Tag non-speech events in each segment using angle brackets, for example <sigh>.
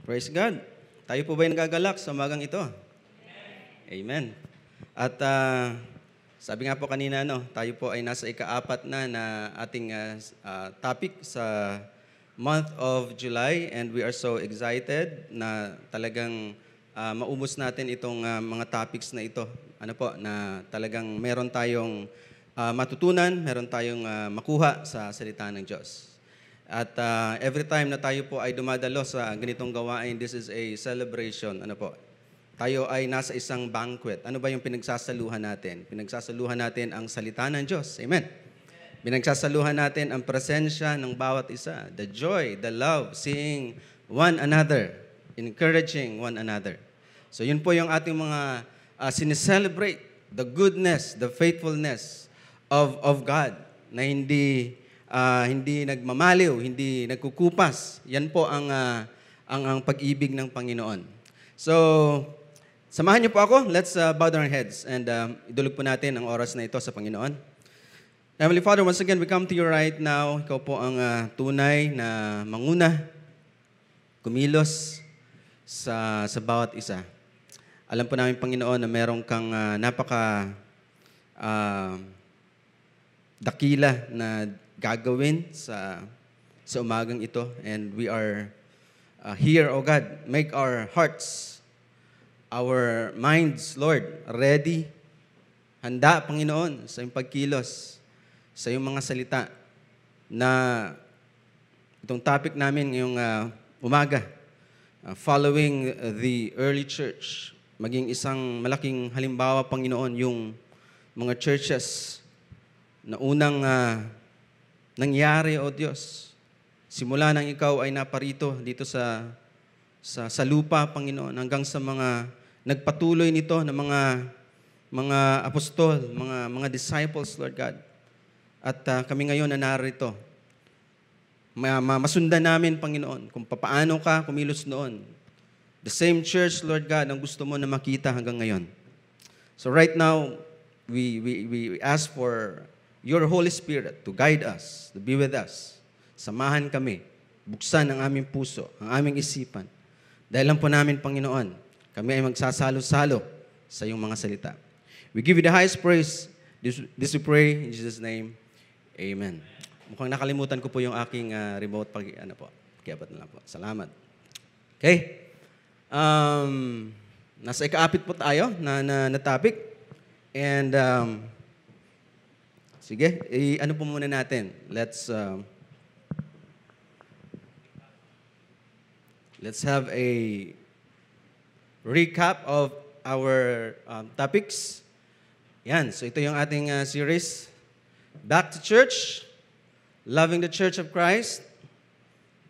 Praise God. Tayo po ba yung nagagalak sa umagang ito? Amen. Amen. At uh, sabi nga po kanina, no, tayo po ay nasa ikaapat na na ating uh, topic sa month of July and we are so excited na talagang uh, maubos natin itong uh, mga topics na ito. Ano po, na talagang meron tayong uh, matutunan, meron tayong uh, makuha sa salita ng Diyos. At uh, every time na tayo po ay dumadalo sa ganitong gawain, this is a celebration. Ano po? Tayo ay nasa isang banquet. Ano ba yung pinagsasaluhan natin? Pinagsasaluhan natin ang salita ng Diyos. Amen. Pinagsasaluhan natin ang presensya ng bawat isa. The joy, the love, seeing one another, encouraging one another. So yun po yung ating mga uh, sineselebrate the goodness, the faithfulness of, of God na hindi uh, hindi nagmamaliw, hindi nagkukupas. Yan po ang, uh, ang, ang pag-ibig ng Panginoon. So, samahan niyo po ako. Let's uh, bow down our heads and um, idulog po natin ang oras na ito sa Panginoon. Heavenly Father, once again, we come to you right now. Ikaw po ang uh, tunay na manguna, kumilos sa, sa bawat isa. Alam po namin, Panginoon, na meron kang uh, napaka uh, dakila na gagawin sa sa umagang ito and we are uh, here, oh God, make our hearts, our minds, Lord, ready, handa, Panginoon, sa iyong pagkilos, sa iyong mga salita na itong topic namin ngayong uh, umaga, uh, following the early church, maging isang malaking halimbawa, Panginoon, yung mga churches na unang uh, nangyari, O Diyos. Simula nang ikaw ay naparito dito sa, sa, sa lupa, Panginoon, hanggang sa mga nagpatuloy nito ng mga mga apostol, mga mga disciples, Lord God. At uh, kami ngayon na narito. Ma, ma, masundan namin, Panginoon, kung papaano ka kumilos noon. The same church, Lord God, ang gusto mo na makita hanggang ngayon. So right now, we, we, we ask for your Holy Spirit to guide us, to be with us. Samahan kami. Buksan ang aming puso, ang aming isipan. Dahil lang po namin, Panginoon, kami ay magsasalo-salo sa iyong mga salita. We give you the highest praise. This, this we pray in Jesus' name. Amen. Mukhang nakalimutan ko po yung aking uh, remote pag, ano po, kiabat na lang po. Salamat. Okay. Um, nasa ikaapit po tayo na, na, na topic. And um, Sige, eh, ano po muna natin? Let's, um, let's have a recap of our um, topics. Yan, so ito yung ating uh, series. Back to Church, Loving the Church of Christ.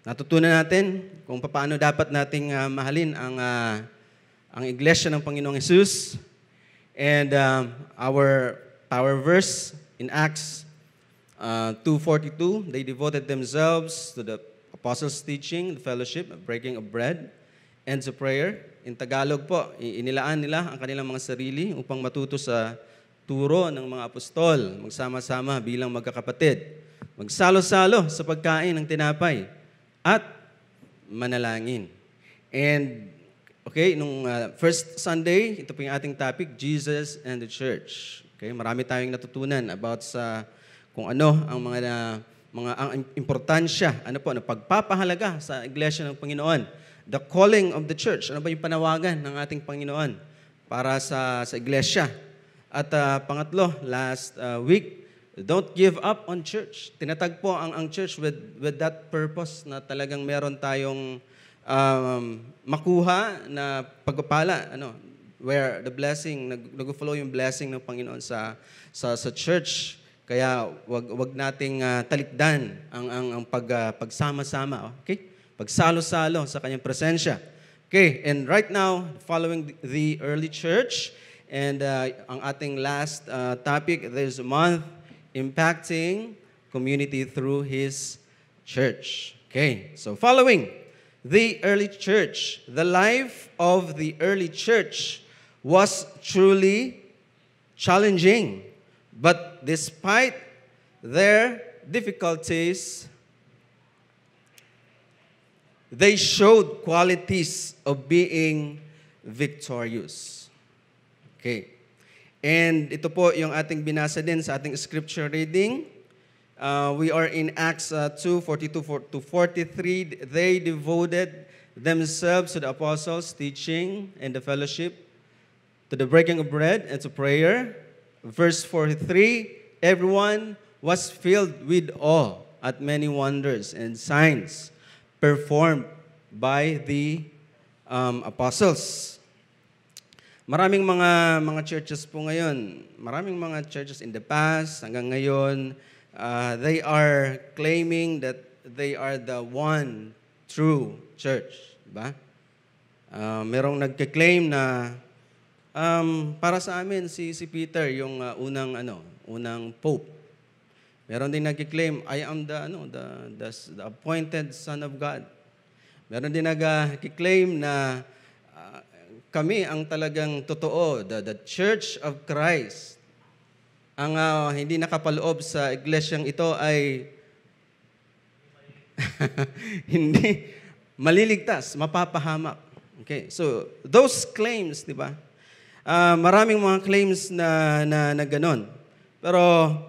Natutunan natin kung paano dapat nating uh, mahalin ang, uh, ang iglesia ng Panginoong Yesus. And um, our power verse In Acts uh, 2.42, they devoted themselves to the apostles' teaching, the fellowship, breaking of bread, and to prayer. In Tagalog po, inilaan nila ang kanilang mga sarili upang matuto sa turo ng mga apostol, magsama-sama bilang magkakapatid, magsalo-salo sa pagkain ng tinapay, at manalangin. And, okay, nung uh, first Sunday, ito po yung ating topic, Jesus and the Church. Okay, marami tayong natutunan about sa kung ano ang mga na, mga ang importansya, ano po, ng pagpapahalaga sa iglesia ng Panginoon. The calling of the church. Ano ba yung panawagan ng ating Panginoon para sa sa iglesia? At uh, pangatlo, last uh, week, don't give up on church. Tinatagpo ang ang church with with that purpose na talagang meron tayong um, makuha na pagpapala ano where the blessing, nag, nag-follow yung blessing ng Panginoon sa, sa, sa church. Kaya wag, wag nating uh, talikdan ang, ang, ang pag, uh, pagsama-sama, okay? Pagsalo-salo sa kanyang presensya. Okay, and right now, following the early church, and uh, ang ating last uh, topic this month, impacting community through His church. Okay, so following the early church, the life of the early church was truly challenging. But despite their difficulties, they showed qualities of being victorious. Okay. And ito po yung ating binasa din sa ating scripture reading. Uh, we are in Acts uh, 2, 42 to 43. They devoted themselves to the apostles' teaching and the fellowship, to the breaking of bread and to prayer. Verse 43 Everyone was filled with awe at many wonders and signs performed by the um, apostles. Maraming mga mga churches po ngayon, maraming mga churches in the past hanggang ngayon, uh, they are claiming that they are the one true church, ba? Uh, merong nagke-claim na Um, para sa amin, si, si Peter, yung uh, unang, ano, unang pope. Meron din nagki-claim, I am the, ano, the, the, the appointed Son of God. Meron din nagki-claim na uh, kami ang talagang totoo, the, the Church of Christ. Ang uh, hindi nakapaloob sa iglesyang ito ay <laughs> hindi maliligtas, mapapahamak. Okay, so those claims, di ba? uh, maraming mga claims na, na, na ganon. Pero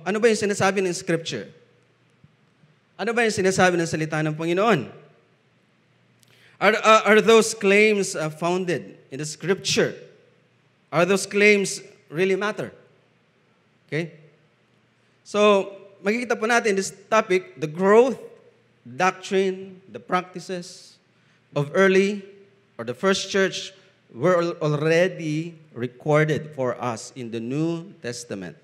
ano ba yung sinasabi ng Scripture? Ano ba yung sinasabi ng salita ng Panginoon? Are, uh, are those claims uh, founded in the Scripture? Are those claims really matter? Okay? So, makikita po natin this topic, the growth, doctrine, the practices of early or the first church were already recorded for us in the New Testament,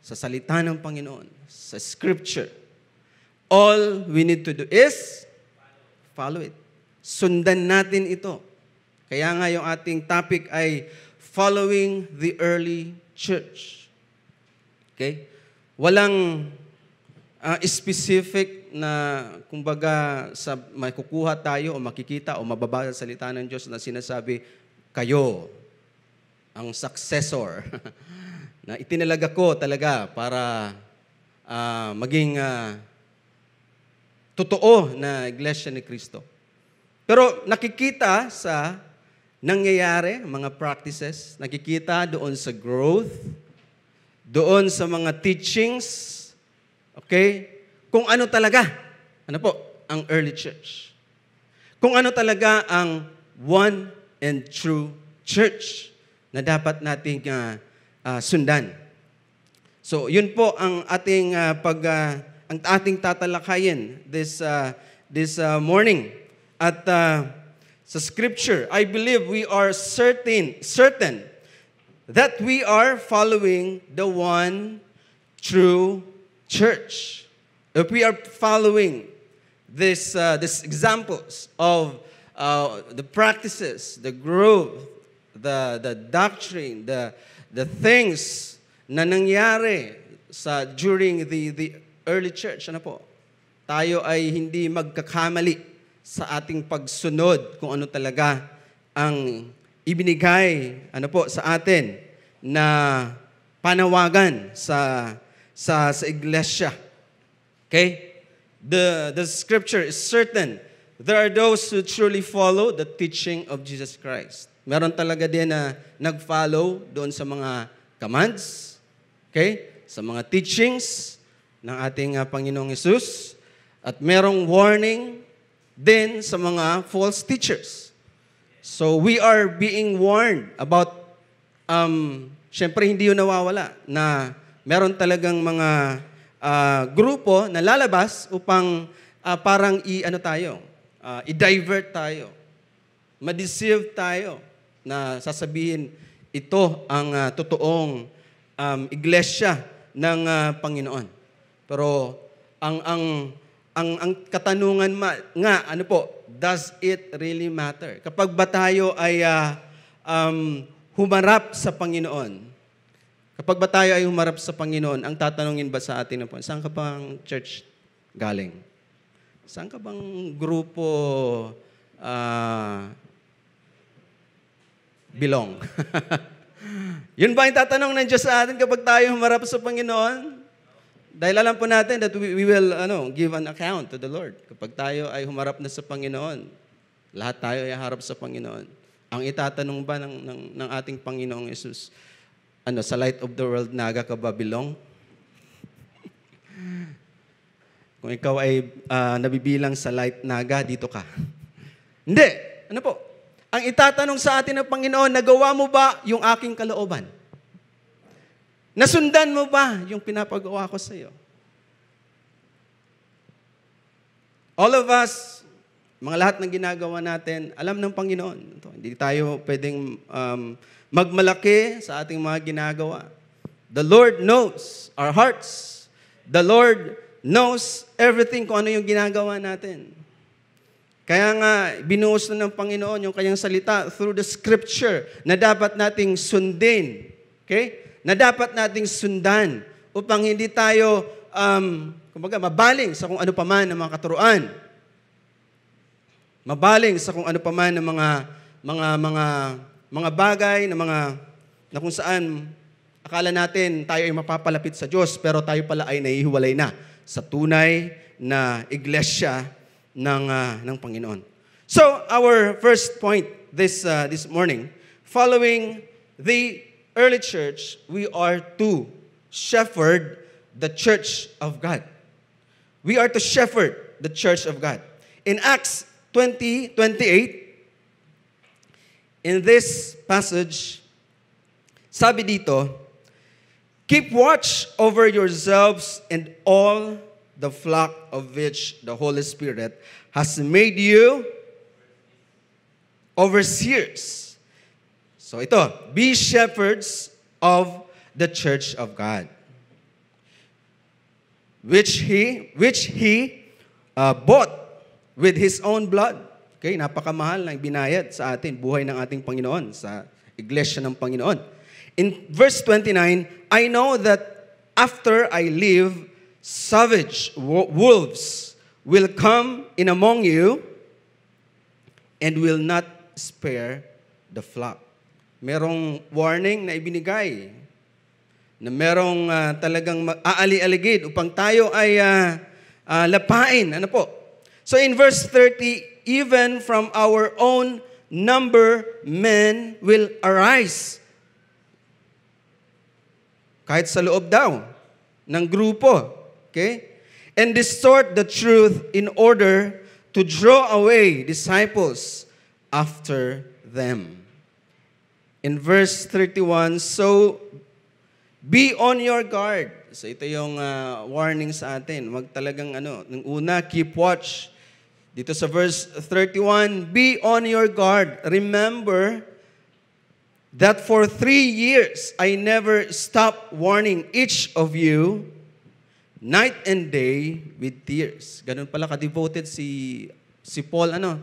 sa salita ng Panginoon, sa Scripture, all we need to do is follow it. Sundan natin ito. Kaya nga yung ating topic ay following the early church. Okay? Walang uh, specific na kumbaga sa makukuha tayo o makikita o mababasa salita ng Diyos na sinasabi kayo ang successor <laughs> na itinalaga ko talaga para uh, maging uh, totoo na iglesia ni Kristo. Pero nakikita sa nangyayari, mga practices, nakikita doon sa growth, doon sa mga teachings, okay? Kung ano talaga, ano po, ang early church. Kung ano talaga ang one and true church na dapat nating uh, uh, sundan. So, yun po ang ating uh, pag uh, ang ating tatalakayin this uh, this uh, morning. At uh, sa scripture, I believe we are certain certain that we are following the one true church. If we are following this uh, this examples of uh, the practices, the growth the, the doctrine, the, the things na nangyari sa, during the, the early church. Ano po? Tayo ay hindi magkakamali sa ating pagsunod kung ano talaga ang ibinigay ano po sa atin na panawagan sa sa sa iglesia. Okay? The the scripture is certain there are those who truly follow the teaching of Jesus Christ. Meron talaga din na nag-follow doon sa mga commands, okay? Sa mga teachings ng ating uh, Panginoong Yesus. At merong warning din sa mga false teachers. So we are being warned about, um, syempre hindi yun nawawala, na meron talagang mga uh, grupo na lalabas upang uh, parang i-ano tayo, uh, i-divert tayo, ma-deceive tayo na sasabihin, ito ang uh, totoong um, iglesia ng uh, Panginoon. Pero ang ang ang ang katanungan ma, nga ano po, does it really matter? Kapag ba tayo ay uh, um, humarap sa Panginoon? Kapag ba tayo ay humarap sa Panginoon, ang tatanungin ba sa atin po, saan ka bang church galing? Saan ka bang grupo uh, belong. <laughs> Yun ba ang tatanong ng Diyos sa atin kapag tayo humarap sa Panginoon? Dahil alam po natin that we, we will ano, give an account to the Lord. Kapag tayo ay humarap na sa Panginoon, lahat tayo ay harap sa Panginoon. Ang itatanong ba ng, ng, ng ating Panginoong Yesus, ano, sa light of the world, naga ka ba belong? Kung ikaw ay uh, nabibilang sa light naga, dito ka. Hindi! Ano po? Ang itatanong sa atin ng Panginoon, nagawa mo ba yung aking kalooban? Nasundan mo ba yung pinapagawa ko sa iyo? All of us, mga lahat ng ginagawa natin, alam ng Panginoon. Ito, hindi tayo pwedeng um, magmalaki sa ating mga ginagawa. The Lord knows our hearts. The Lord knows everything kung ano yung ginagawa natin. Kaya nga, binuhos na ng Panginoon yung kanyang salita through the scripture na dapat nating sundin. Okay? Na dapat nating sundan upang hindi tayo, um, kumbaga, mabaling sa kung ano pa man ng mga katuruan. Mabaling sa kung ano pa man ng mga, mga, mga, mga bagay, na mga, na kung saan akala natin tayo ay mapapalapit sa Diyos, pero tayo pala ay naihiwalay na sa tunay na iglesia ng, uh, ng Panginoon. So, our first point this, uh, this morning, following the early church, we are to shepherd the church of God. We are to shepherd the church of God. In Acts 20:28 in this passage, sabi dito, Keep watch over yourselves and all the flock of which the Holy Spirit has made you overseers. So ito, be shepherds of the church of God. Which he, which he uh, bought with his own blood. Okay, napakamahal ng binayad sa atin, buhay ng ating Panginoon, sa iglesia ng Panginoon. In verse 29, I know that after I leave, savage wolves will come in among you and will not spare the flock. Merong warning na ibinigay na merong uh, talagang aali-aligid upang tayo ay uh, uh, lapain. Ano po? So in verse 30, even from our own number, men will arise. Kahit sa loob daw ng grupo, Okay? And distort the truth in order to draw away disciples after them. In verse 31, so be on your guard. So ito yung uh, warning sa atin. Wag talagang ano. Nung una, keep watch. Dito sa verse 31, be on your guard. Remember that for three years I never stopped warning each of you Night and day with tears. Ganun pala ka-devoted si, si Paul, ano,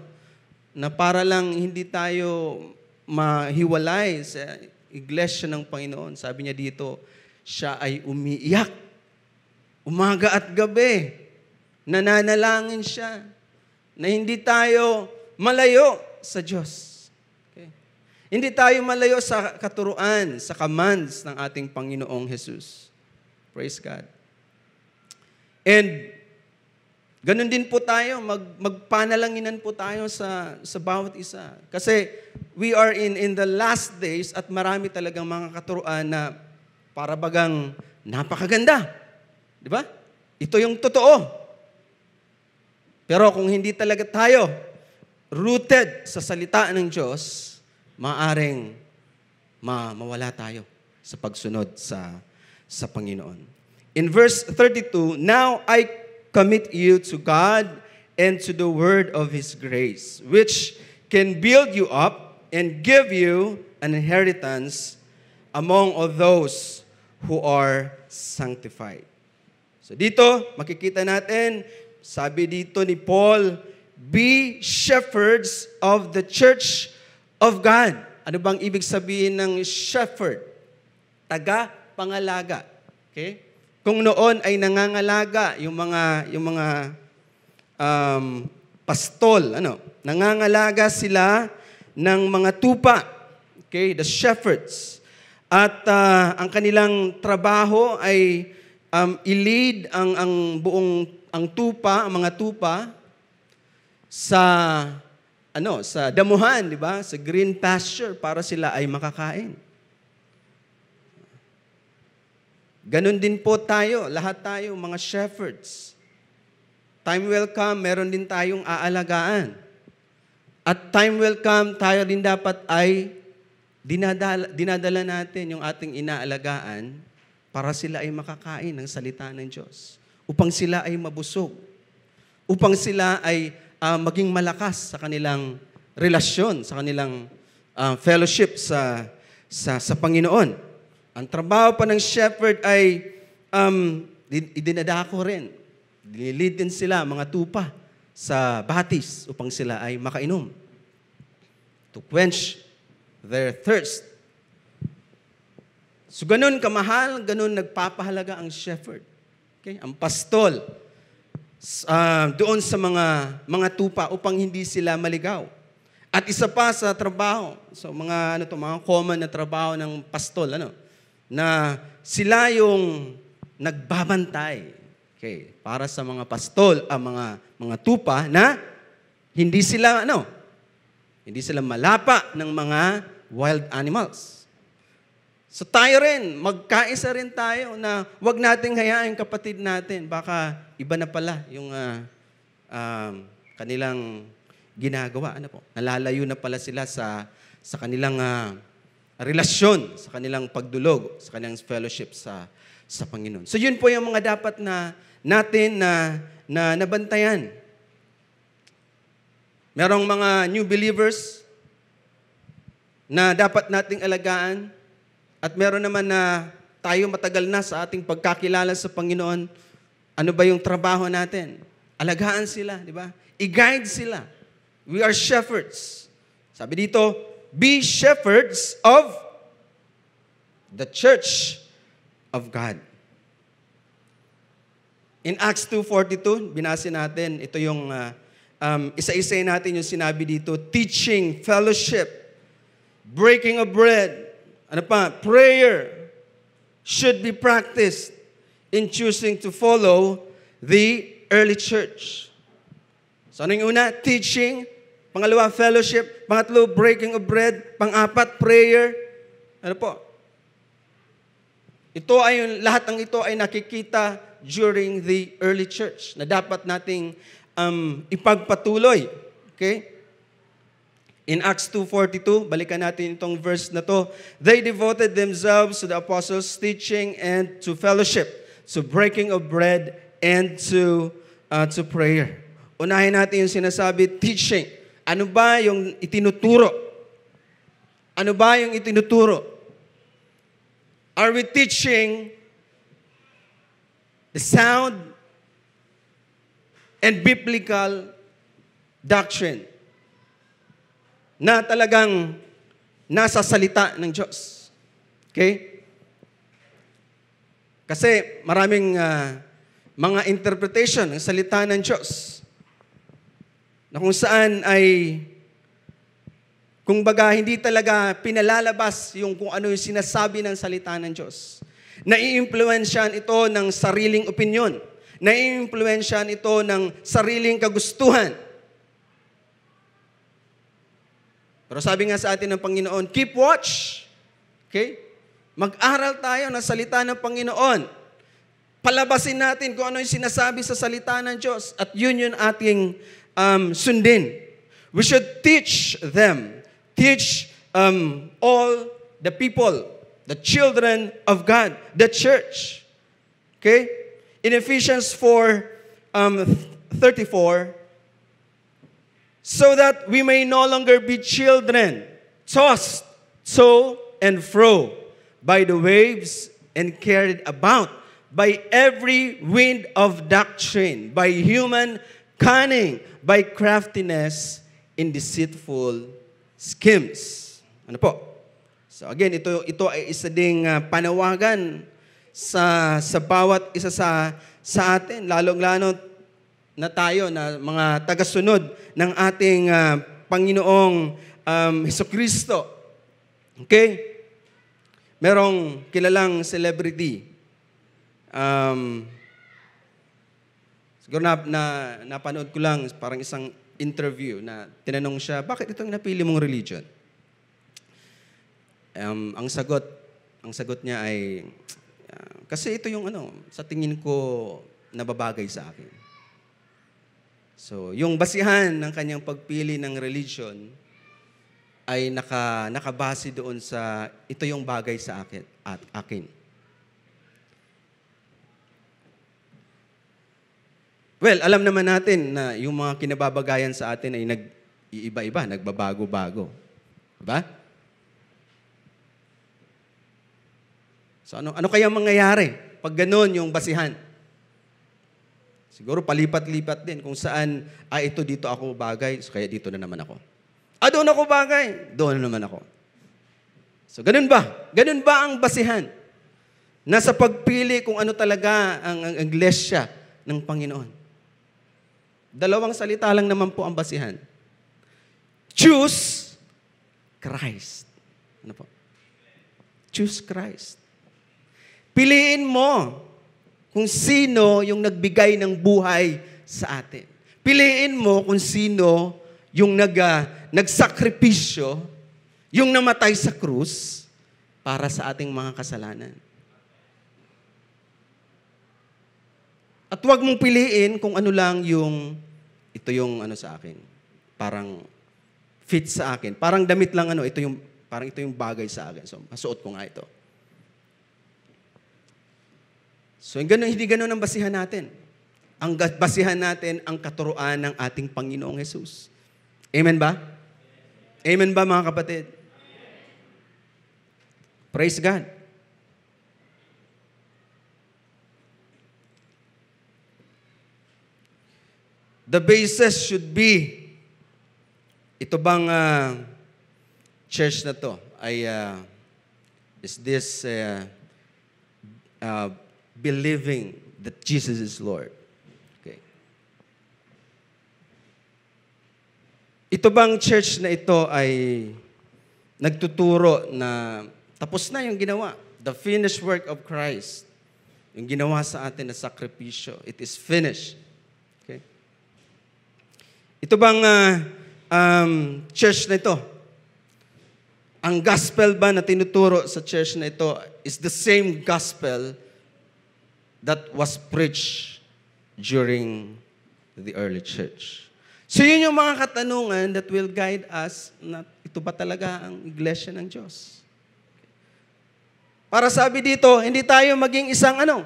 na para lang hindi tayo mahiwalay sa iglesia ng Panginoon. Sabi niya dito, siya ay umiiyak. Umaga at gabi, nananalangin siya na hindi tayo malayo sa Diyos. Okay? Hindi tayo malayo sa katuruan, sa commands ng ating Panginoong Jesus. Praise God. And ganun din po tayo, mag, magpanalanginan po tayo sa, sa bawat isa. Kasi we are in, in the last days at marami talagang mga katuruan na para bagang napakaganda. Di ba? Ito yung totoo. Pero kung hindi talaga tayo rooted sa salita ng Diyos, maaring ma mawala tayo sa pagsunod sa sa Panginoon. In verse 32, Now I commit you to God and to the word of his grace, which can build you up and give you an inheritance among all those who are sanctified. So dito, makikita natin, sabi dito ni Paul, Be shepherds of the church of God. Ano bang ibig sabihin ng shepherd? Taga-pangalaga. Okay? Kung noon ay nangangalaga yung mga yung mga um, pastol, ano, nangangalaga sila ng mga tupa. Okay, the shepherds. At uh, ang kanilang trabaho ay um, i-lead ang ang buong ang tupa, ang mga tupa sa ano, sa damuhan, di ba? Sa green pasture para sila ay makakain. Ganon din po tayo, lahat tayo, mga shepherds. Time will come, meron din tayong aalagaan. At time will come, tayo din dapat ay dinadala, dinadala natin yung ating inaalagaan para sila ay makakain ng salita ng Diyos. Upang sila ay mabusog. Upang sila ay uh, maging malakas sa kanilang relasyon, sa kanilang uh, fellowship sa, sa, sa Panginoon. Ang trabaho pa ng shepherd ay um, idinadako rin. Dinilid din sila mga tupa sa batis upang sila ay makainom. To quench their thirst. So ganun kamahal, ganun nagpapahalaga ang shepherd. Okay? Ang pastol uh, doon sa mga mga tupa upang hindi sila maligaw. At isa pa sa trabaho, so mga ano to, mga common na trabaho ng pastol, ano? na sila yung nagbabantay. Okay, para sa mga pastol, ang uh, mga mga tupa na hindi sila ano, hindi sila malapa ng mga wild animals. So tayo rin, magkaisa rin tayo na wag nating hayaan kapatid natin. Baka iba na pala yung uh, uh, kanilang ginagawa. Ano po? Nalalayo na pala sila sa, sa kanilang uh, relasyon sa kanilang pagdulog, sa kanilang fellowship sa sa Panginoon. So yun po yung mga dapat na natin na, na nabantayan. Merong mga new believers na dapat nating alagaan at meron naman na tayo matagal na sa ating pagkakilala sa Panginoon. Ano ba yung trabaho natin? Alagaan sila, di ba? I-guide sila. We are shepherds. Sabi dito, be shepherds of the church of God. In Acts 2.42, binasin natin, ito yung uh, um, isa-isa natin yung sinabi dito, teaching, fellowship, breaking of bread, ano pa, prayer should be practiced in choosing to follow the early church. So ano yung una? Teaching, Pangalawa, fellowship. Pangatlo, breaking of bread. Pangapat, prayer. Ano po? Ito ay, lahat ng ito ay nakikita during the early church na dapat nating um, ipagpatuloy. Okay? In Acts 2.42, balikan natin itong verse na to. They devoted themselves to the apostles' teaching and to fellowship, to breaking of bread and to, uh, to prayer. Unahin natin yung sinasabi, teaching. Ano ba yung itinuturo? Ano ba yung itinuturo? Are we teaching the sound and biblical doctrine na talagang nasa salita ng Diyos? Okay? Kasi maraming uh, mga interpretation ng salita ng Diyos na kung saan ay kung baga hindi talaga pinalalabas yung kung ano yung sinasabi ng salita ng Diyos. Naiimpluwensyahan ito ng sariling opinyon. Naiimpluwensyahan ito ng sariling kagustuhan. Pero sabi nga sa atin ng Panginoon, keep watch. Okay? Mag-aral tayo ng salita ng Panginoon palabasin natin kung ano yung sinasabi sa salita ng Diyos. At yun yung ating um, sundin. We should teach them, teach um, all the people, the children of God, the church. Okay? In Ephesians 4 um, 34, so that we may no longer be children, tossed to and fro by the waves and carried about by every wind of doctrine, by human Cunning by craftiness in deceitful schemes. Ano po? So again, ito, ito ay isa ding uh, panawagan sa, sa bawat isa sa, sa atin, lalong-lalo na tayo na mga tagasunod ng ating uh, Panginoong um, Heso Kristo. Okay? Merong kilalang celebrity. Um, Siguro na, na napanood ko lang parang isang interview na tinanong siya, bakit itong napili mong religion? Um, ang sagot, ang sagot niya ay, uh, kasi ito yung ano, sa tingin ko, nababagay sa akin. So, yung basihan ng kanyang pagpili ng religion ay naka, nakabase doon sa, ito yung bagay sa akin. At, akin. Well, alam naman natin na yung mga kinababagayan sa atin ay nag-iiba-iba, nagbabago-bago. Diba? So ano, ano kaya mangyayari pag ganun yung basihan? Siguro palipat-lipat din kung saan, ah, ito dito ako bagay, so kaya dito na naman ako. Ah, doon ako bagay, doon na naman ako. So ganun ba? Ganun ba ang basihan? Nasa pagpili kung ano talaga ang, ang, ang iglesia ng Panginoon. Dalawang salita lang naman po ang basihan. Choose Christ. Ano po? Choose Christ. Piliin mo kung sino yung nagbigay ng buhay sa atin. Piliin mo kung sino yung nag, uh, nagsakripisyo, yung namatay sa krus para sa ating mga kasalanan. At huwag mong piliin kung ano lang yung, ito yung ano sa akin. Parang fit sa akin. Parang damit lang ano, ito yung, parang ito yung bagay sa akin. So, masuot ko nga ito. So, ganun, hindi ganun ang basihan natin. Ang basihan natin ang katuruan ng ating Panginoong Jesus. Amen ba? Amen ba mga kapatid? Praise God. the basis should be, ito bang uh, church na to ay, uh, is this uh, uh, believing that Jesus is Lord? Okay. Ito bang church na ito ay nagtuturo na tapos na yung ginawa? The finished work of Christ. Yung ginawa sa atin na sakripisyo. It is finished. Ito bang uh, um, church na ito? Ang gospel ba na tinuturo sa church na ito is the same gospel that was preached during the early church. So yun yung mga katanungan that will guide us na ito ba talaga ang iglesia ng Diyos? Para sabi dito, hindi tayo maging isang ano?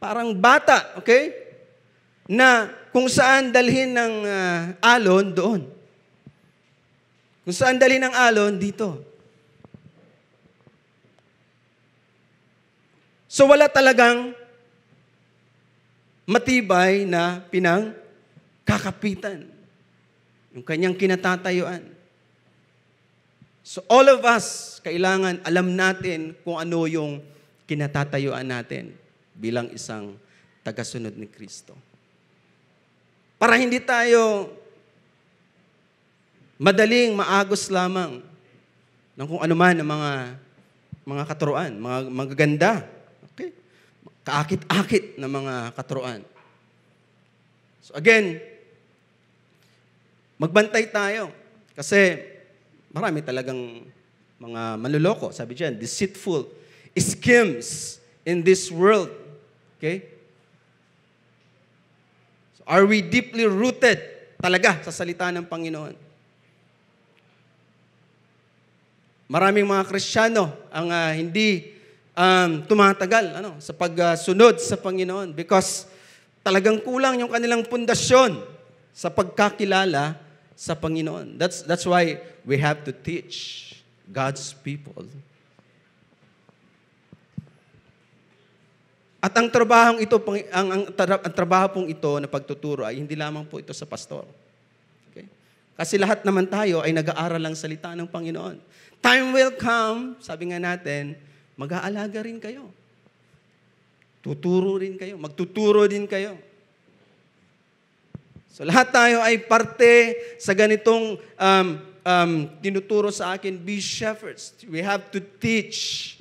Parang bata, okay? na kung saan dalhin ng uh, alon doon. Kung saan dalhin ng alon dito. So wala talagang matibay na pinang kakapitan. Yung kanyang kinatatayuan. So all of us, kailangan alam natin kung ano yung kinatatayuan natin bilang isang tagasunod ni Kristo. Para hindi tayo madaling maagos lamang ng kung ano man ang mga mga katuruan, mga magaganda, okay? Kaakit-akit ng mga katuruan. So again, magbantay tayo kasi marami talagang mga manluloko, sabi diyan, deceitful, schemes in this world. Okay? Are we deeply rooted talaga sa salita ng Panginoon? Maraming mga Kristiyano ang uh, hindi um, tumatagal ano, sa pagsunod uh, sa Panginoon because talagang kulang yung kanilang pundasyon sa pagkakilala sa Panginoon. That's, that's why we have to teach God's people At ang trabahong ito, ang, ang, ang trabaho pong ito na pagtuturo ay hindi lamang po ito sa pastor. Okay? Kasi lahat naman tayo ay nag-aaral lang salita ng Panginoon. Time will come, sabi nga natin, mag-aalaga rin kayo. Tuturo rin kayo. Magtuturo din kayo. So lahat tayo ay parte sa ganitong um, um, tinuturo sa akin, be shepherds. We have to teach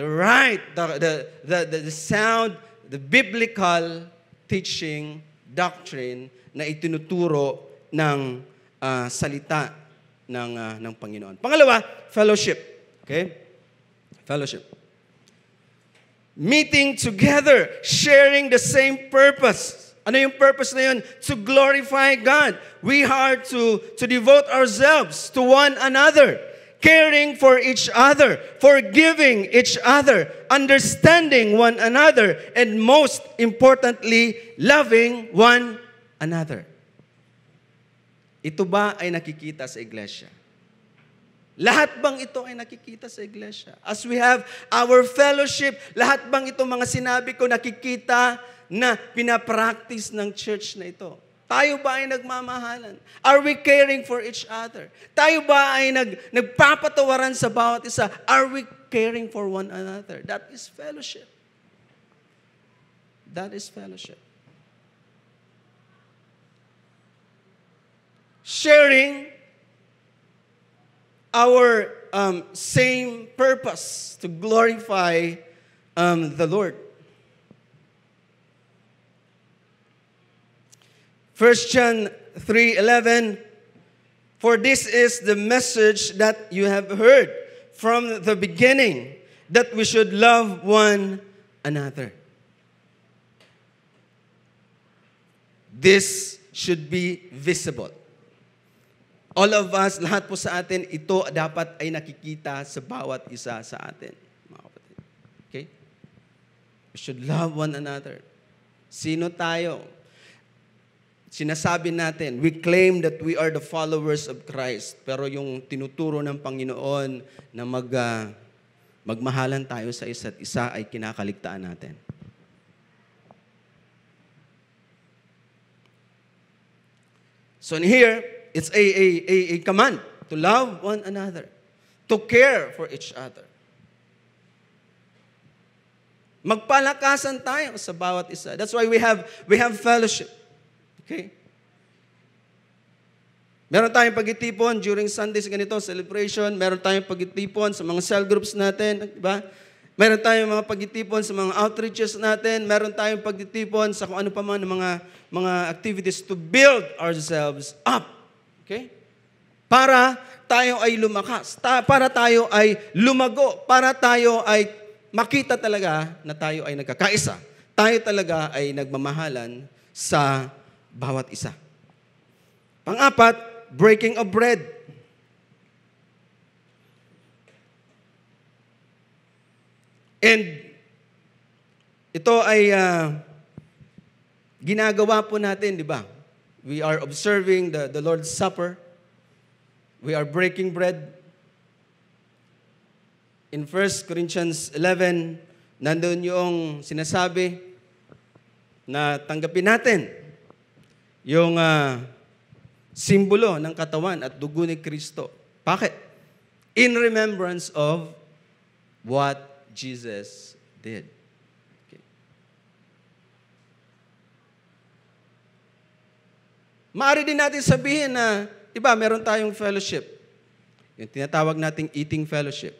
the right, the, the, the, the sound, the biblical teaching, doctrine na itinuturo ng uh, salita ng, uh, ng Panginoon. Pangalawa, fellowship. Okay? Fellowship. Meeting together, sharing the same purpose. Ano yung purpose na yun? To glorify God. We are to, to devote ourselves to one another caring for each other, forgiving each other, understanding one another, and most importantly, loving one another. Ito ba ay nakikita sa iglesia? Lahat bang ito ay nakikita sa iglesia? As we have our fellowship, lahat bang ito mga sinabi ko nakikita na pinapractice ng church na ito? Tayo ba ay nagmamahalan? Are we caring for each other? Tayo ba ay nag, nagpapatawaran sa bawat isa? Are we caring for one another? That is fellowship. That is fellowship. Sharing our um, same purpose to glorify um, the Lord. First John 3:11 For this is the message that you have heard from the beginning that we should love one another. This should be visible. All of us, lahat po sa atin, ito dapat ay nakikita sa bawat isa sa atin. Okay? We should love one another. Sino tayo? Sinasabi natin, we claim that we are the followers of Christ. Pero yung tinuturo ng Panginoon na mag, uh, magmahalan tayo sa isa't isa ay kinakaligtaan natin. So in here, it's a, a, a, a command to love one another, to care for each other. Magpalakasan tayo sa bawat isa. That's why we have we have fellowship. Okay? Meron tayong pag-itipon during Sundays ganito, celebration. Meron tayong pag-itipon sa mga cell groups natin, di ba? Meron tayong mga pag-itipon sa mga outreaches natin. Meron tayong pag-itipon sa kung ano pa man mga, mga activities to build ourselves up. Okay? Para tayo ay lumakas. Ta- para tayo ay lumago. Para tayo ay makita talaga na tayo ay nagkakaisa. Tayo talaga ay nagmamahalan sa bawat isa. Pang-apat, breaking of bread. And ito ay uh, ginagawa po natin, di ba? We are observing the, the Lord's Supper. We are breaking bread. In 1 Corinthians 11, nandun yung sinasabi na tanggapin natin yung uh, simbolo ng katawan at dugo ni Kristo. Bakit? In remembrance of what Jesus did. Okay. Maari din natin sabihin na, di ba, meron tayong fellowship. Yung tinatawag nating eating fellowship.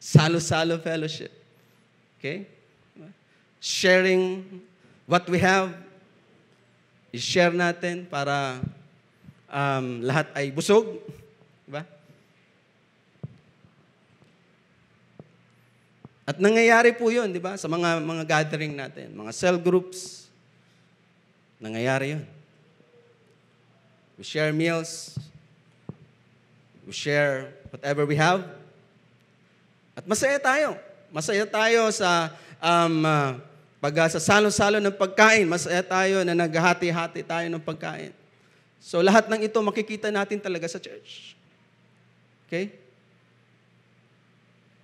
Salo-salo fellowship. Okay? Sharing what we have i-share natin para um, lahat ay busog. Diba? At nangyayari po yun, di ba? Sa mga, mga gathering natin, mga cell groups, nangyayari yun. We share meals, we share whatever we have. At masaya tayo. Masaya tayo sa um, uh, pag sa salo-salo ng pagkain, masaya tayo na naghahati-hati tayo ng pagkain. So lahat ng ito makikita natin talaga sa church. Okay?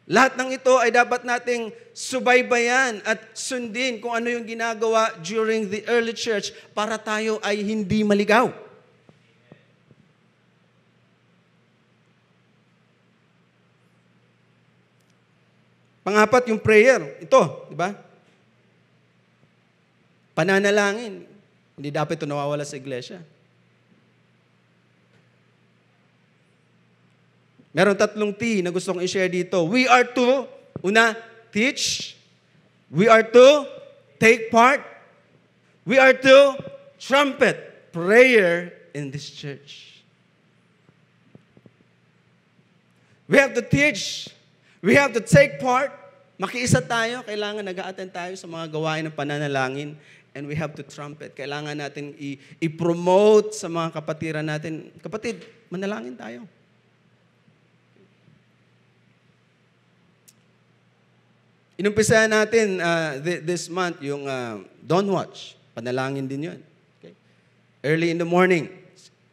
Lahat ng ito ay dapat nating subaybayan at sundin kung ano yung ginagawa during the early church para tayo ay hindi maligaw. Pangapat yung prayer. Ito, di ba? Pananalangin. Hindi dapat ito nawawala sa iglesia. Meron tatlong T na gusto kong i-share dito. We are to, una, teach. We are to take part. We are to trumpet prayer in this church. We have to teach. We have to take part. Makiisa tayo. Kailangan nag attend tayo sa mga gawain ng pananalangin and we have to trumpet. Kailangan natin i- i-promote sa mga kapatiran natin. Kapatid, manalangin tayo. Inumpisa natin uh, th- this month yung uh, Don't Watch. Panalangin din yun. Okay? Early in the morning,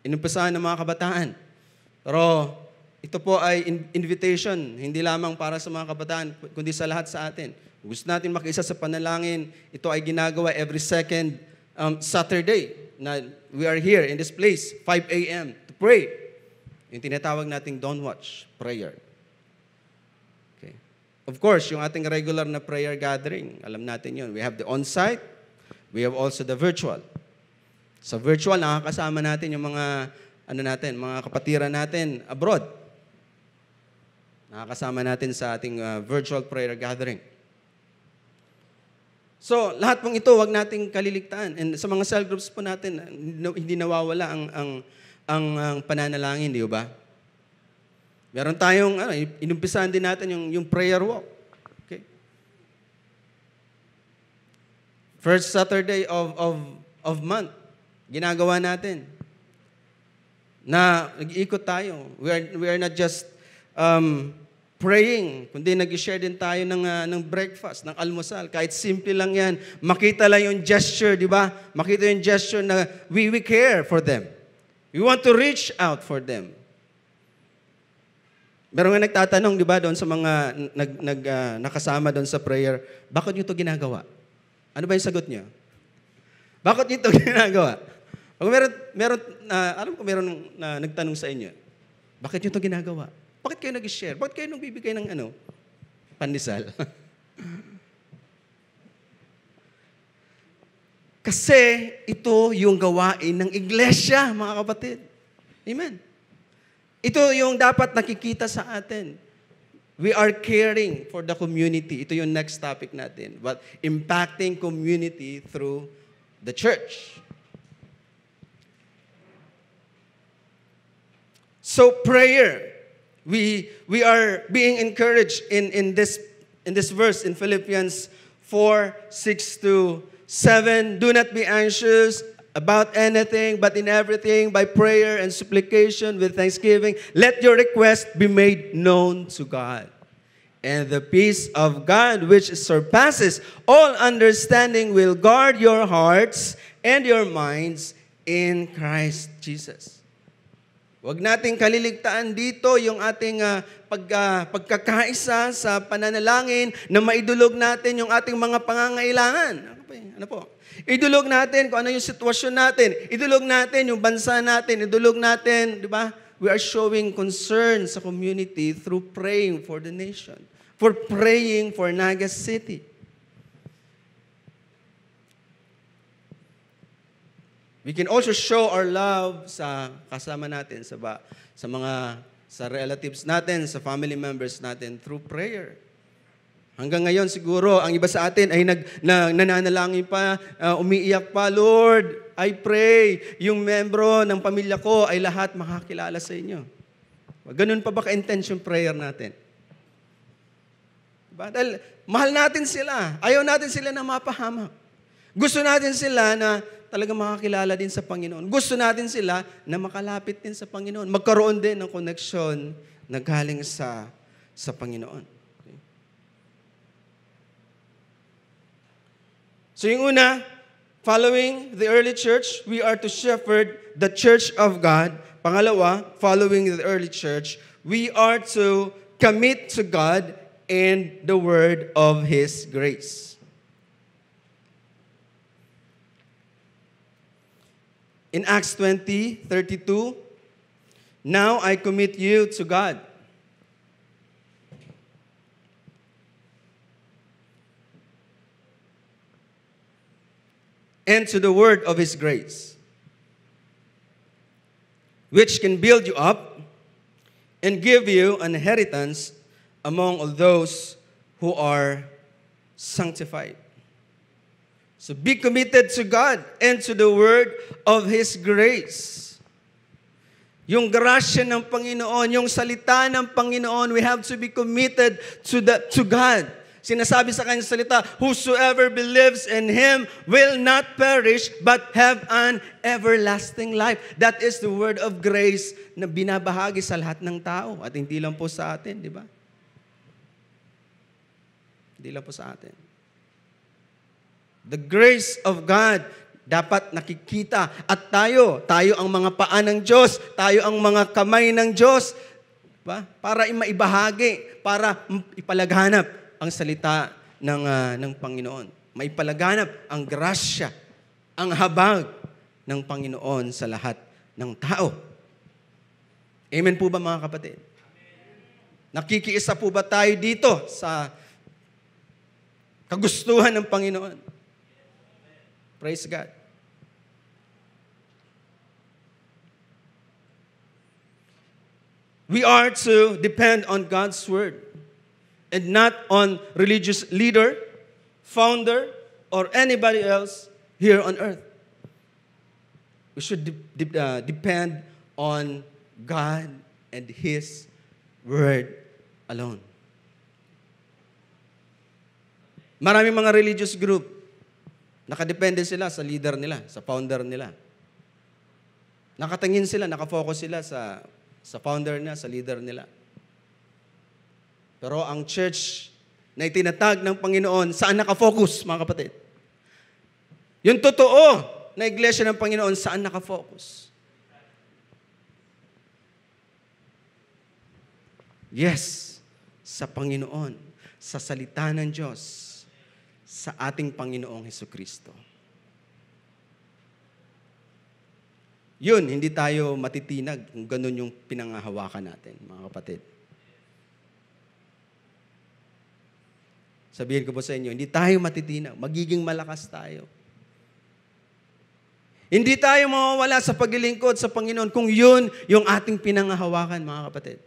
inumpisahan ng mga kabataan. Pero ito po ay in- invitation, hindi lamang para sa mga kabataan, kundi sa lahat sa atin. Gusto natin makiisa sa panalangin. Ito ay ginagawa every second um, Saturday na we are here in this place, 5 a.m. to pray. Yung tinatawag nating dawn watch prayer. Okay. Of course, yung ating regular na prayer gathering, alam natin yon. We have the on-site, we have also the virtual. Sa virtual, nakakasama natin yung mga ano natin, mga kapatiran natin abroad. Nakakasama natin sa ating uh, virtual prayer gathering. So, lahat pong ito, wag nating kaliligtaan. And sa mga cell groups po natin, hindi nawawala ang, ang, ang, ang pananalangin, di ba? Meron tayong, ano, inumpisahan din natin yung, yung prayer walk. Okay? First Saturday of, of, of month, ginagawa natin na nag-iikot tayo. We are, we are not just um, praying, kundi nag-share din tayo ng, uh, ng breakfast, ng almusal. Kahit simple lang yan. Makita lang yung gesture, di ba? Makita yung gesture na we, we care for them. We want to reach out for them. Meron nga nagtatanong, di ba, doon sa mga nag, nag, uh, nakasama doon sa prayer, bakit nyo to ginagawa? Ano ba yung sagot nyo? Bakit nyo to <laughs> ginagawa? Pag meron, meron uh, alam ko meron uh, nagtanong sa inyo, bakit nyo to ginagawa? Bakit kayo nag-share? Bakit kayo nagbibigay ng ano? Pandesal. <laughs> Kasi ito yung gawain ng iglesia, mga kapatid. Amen. Ito yung dapat nakikita sa atin. We are caring for the community. Ito yung next topic natin. But impacting community through the church. So prayer We, we are being encouraged in, in, this, in this verse in Philippians 4 6 to 7. Do not be anxious about anything, but in everything, by prayer and supplication with thanksgiving, let your request be made known to God. And the peace of God, which surpasses all understanding, will guard your hearts and your minds in Christ Jesus. Huwag nating kaliligtaan dito yung ating uh, pag, uh, pagkakaisa sa pananalangin na maidulog natin yung ating mga pangangailangan. Ano po? Ano po? Idulog natin kung ano yung sitwasyon natin. Idulog natin yung bansa natin. Idulog natin, di ba? We are showing concern sa community through praying for the nation. For praying for Naga City. We can also show our love sa kasama natin, sa, ba, sa mga sa relatives natin, sa family members natin through prayer. Hanggang ngayon siguro, ang iba sa atin ay nag, na, nananalangin pa, uh, umiiyak pa, Lord, I pray yung membro ng pamilya ko ay lahat makakilala sa inyo. Ganun pa ba ka-intention prayer natin? Diba? Dahil mahal natin sila. Ayaw natin sila na mapahamak. Gusto natin sila na talaga makakilala din sa Panginoon. Gusto natin sila na makalapit din sa Panginoon. Magkaroon din ng koneksyon na galing sa, sa Panginoon. Okay. So yung una, following the early church, we are to shepherd the church of God. Pangalawa, following the early church, we are to commit to God and the word of His grace. In Acts 20, 32, now I commit you to God. And to the word of his grace, which can build you up and give you an inheritance among all those who are sanctified. So be committed to God and to the word of His grace. Yung grasya ng Panginoon, yung salita ng Panginoon, we have to be committed to, the, to God. Sinasabi sa kanyang salita, Whosoever believes in Him will not perish but have an everlasting life. That is the word of grace na binabahagi sa lahat ng tao. At hindi lang po sa atin, di ba? Hindi lang po sa atin. The grace of God dapat nakikita. At tayo, tayo ang mga paa ng Diyos, tayo ang mga kamay ng Diyos, ba? para maibahagi, para ipalaghanap ang salita ng, uh, ng Panginoon. Maipalaganap ang grasya, ang habag ng Panginoon sa lahat ng tao. Amen po ba mga kapatid? Nakikiisa po ba tayo dito sa kagustuhan ng Panginoon? Praise God. We are to depend on God's word and not on religious leader, founder, or anybody else here on earth. We should de- de- uh, depend on God and His word alone. Maraming mga religious group Nakadepende sila sa leader nila, sa founder nila. Nakatingin sila, nakafocus sila sa, sa founder nila, sa leader nila. Pero ang church na itinatag ng Panginoon, saan nakafocus, mga kapatid? Yung totoo na iglesia ng Panginoon, saan nakafocus? Yes, sa Panginoon, sa salita ng Diyos, sa ating Panginoong Heso Kristo. Yun, hindi tayo matitinag kung ganun yung pinangahawakan natin, mga kapatid. Sabihin ko po sa inyo, hindi tayo matitinag, magiging malakas tayo. Hindi tayo mawawala sa paglilingkod sa Panginoon kung yun yung ating pinangahawakan, mga kapatid.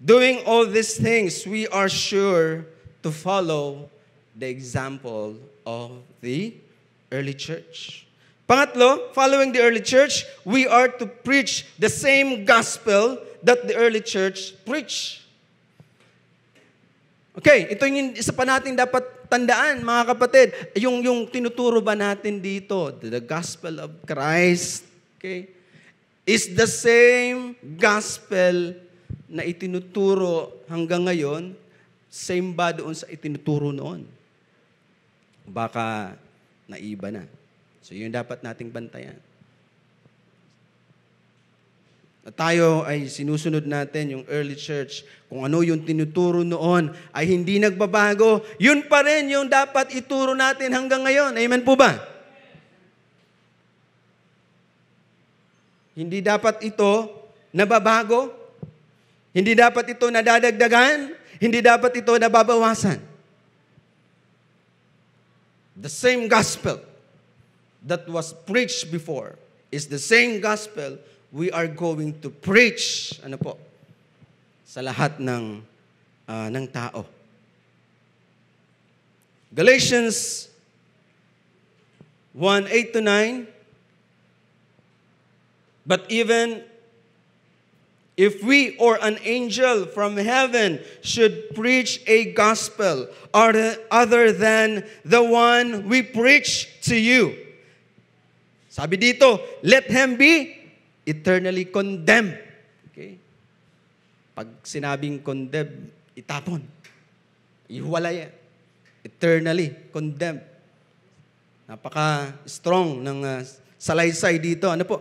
Doing all these things, we are sure to follow the example of the early church. Pangatlo, following the early church, we are to preach the same gospel that the early church preached. Okay, ito yung isa pa natin dapat tandaan, mga kapatid. Yung, yung tinuturo ba natin dito, the gospel of Christ, okay, is the same gospel na itinuturo hanggang ngayon, same ba doon sa itinuturo noon? Baka naiba na. So yun dapat nating bantayan. At tayo ay sinusunod natin yung early church. Kung ano yung tinuturo noon ay hindi nagbabago, yun pa rin yung dapat ituro natin hanggang ngayon. Amen po ba? Hindi dapat ito nababago. Hindi dapat ito nadadagdagan, hindi dapat ito nababawasan. The same gospel that was preached before is the same gospel we are going to preach ano po sa lahat ng uh, ng tao. Galatians 1:8 to 9 But even If we or an angel from heaven should preach a gospel other than the one we preach to you, sabi dito, let him be eternally condemned. Okay? Pag sinabing condemned, itapon. Ihiwalay Eternally condemned. Napaka-strong ng uh, salaysay dito. Ano po?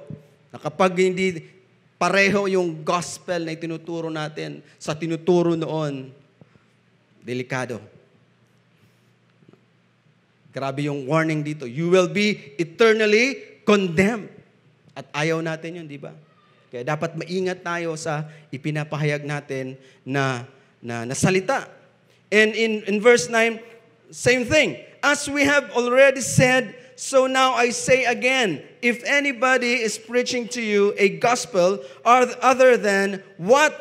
Na kapag hindi Pareho yung gospel na itinuturo natin sa tinuturo noon. Delikado. Grabe yung warning dito. You will be eternally condemned. At ayaw natin yun, di ba? Kaya dapat maingat tayo sa ipinapahayag natin na, na, na salita. And in, in verse 9, same thing. As we have already said, So now I say again, if anybody is preaching to you a gospel other than what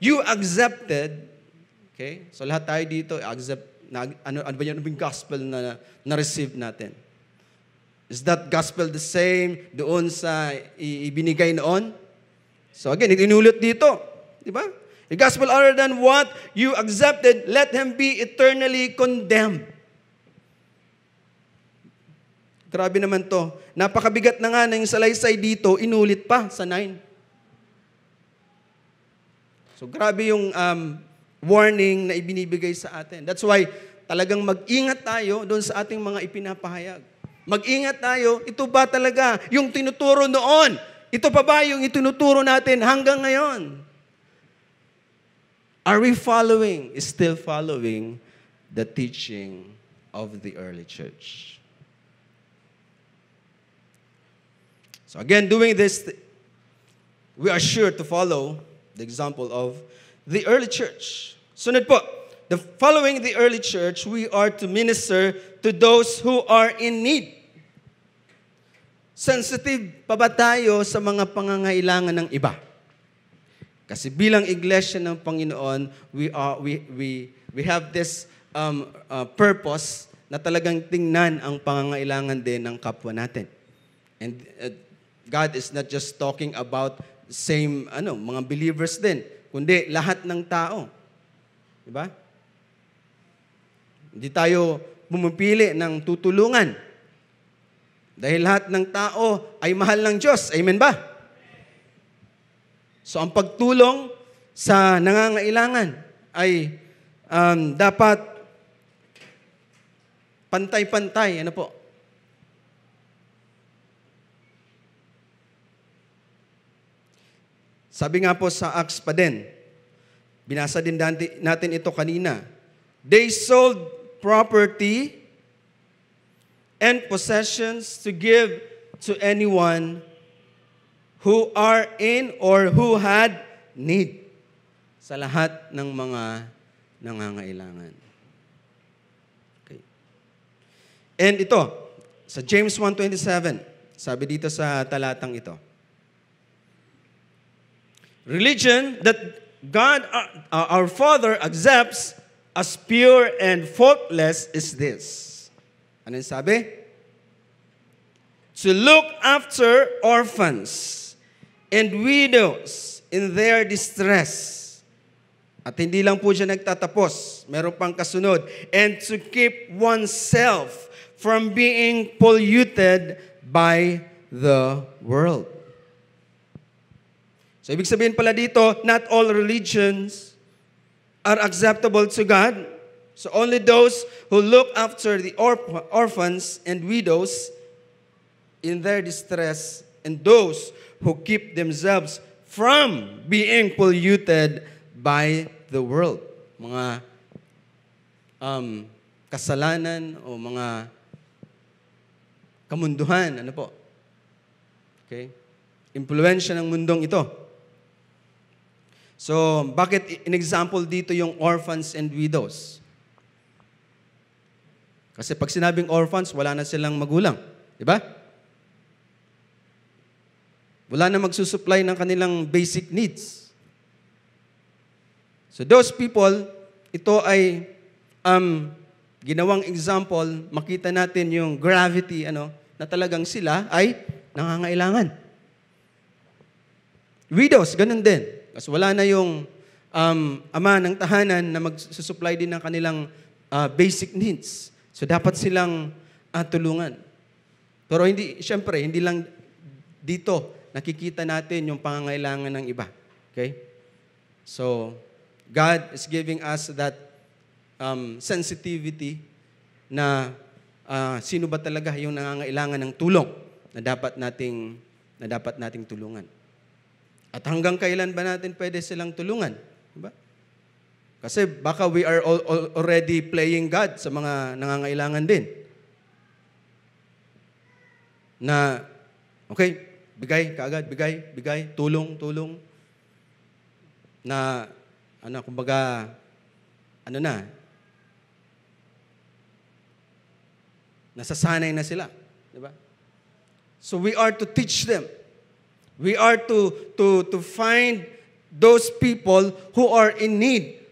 you accepted, okay? So lahat tayo dito, accept, na, ano, ano ba yun, ano yung gospel na na-receive natin? Is that gospel the same doon sa ibinigay noon? So again, inulit dito. Di ba? A gospel other than what you accepted, let him be eternally condemned. Grabe naman to. Napakabigat na nga na yung salaysay dito, inulit pa sa 9. So grabe yung um, warning na ibinibigay sa atin. That's why talagang mag-ingat tayo doon sa ating mga ipinapahayag. Mag-ingat tayo, ito ba talaga yung tinuturo noon? Ito pa ba yung itinuturo natin hanggang ngayon? Are we following, still following the teaching of the early church? So again, doing this, we are sure to follow the example of the early church. Sunod po, the following the early church, we are to minister to those who are in need. Sensitive pa ba tayo sa mga pangangailangan ng iba? Kasi bilang iglesia ng Panginoon, we, are, we, we, we have this um, uh, purpose na talagang tingnan ang pangangailangan din ng kapwa natin. And uh, God is not just talking about same ano, mga believers din, kundi lahat ng tao. 'Di ba? Hindi tayo pumipili ng tutulungan. Dahil lahat ng tao ay mahal ng Diyos. Amen ba? So ang pagtulong sa nangangailangan ay um, dapat pantay-pantay. Ano po? Sabi nga po sa Acts pa din, binasa din natin ito kanina, they sold property and possessions to give to anyone who are in or who had need sa lahat ng mga nangangailangan. Okay. And ito, sa James 1.27, sabi dito sa talatang ito, Religion that God, uh, uh, our Father, accepts as pure and faultless is this. Ano yung sabi? To look after orphans and widows in their distress. At hindi lang po siya nagtatapos. Meron pang kasunod. And to keep oneself from being polluted by the world. So ibig sabihin pala dito, not all religions are acceptable to God. So only those who look after the orp- orphans and widows in their distress and those who keep themselves from being polluted by the world. Mga um, kasalanan o mga kamunduhan, ano po? Okay? Impluensya ng mundong ito. So, bakit in example dito yung orphans and widows? Kasi pag sinabing orphans, wala na silang magulang. Di ba? Wala na magsusupply ng kanilang basic needs. So those people, ito ay um, ginawang example, makita natin yung gravity ano, na talagang sila ay nangangailangan. Widows, ganun din. Kasi wala na yung um, ama ng tahanan na magsusupply din ng kanilang uh, basic needs. So dapat silang uh, tulungan. Pero hindi, syempre, hindi lang dito nakikita natin yung pangangailangan ng iba. Okay? So, God is giving us that um, sensitivity na uh, sino ba talaga yung nangangailangan ng tulong na dapat nating na dapat nating tulungan. At hanggang kailan ba natin pwede silang tulungan? Diba? Kasi baka we are all, already playing God sa mga nangangailangan din. Na, okay, bigay, kaagad, bigay, bigay, tulong, tulong. Na, ano, kumbaga, ano na, nasasanay na sila. Di ba? So we are to teach them We are to, to, to find those people who are in need.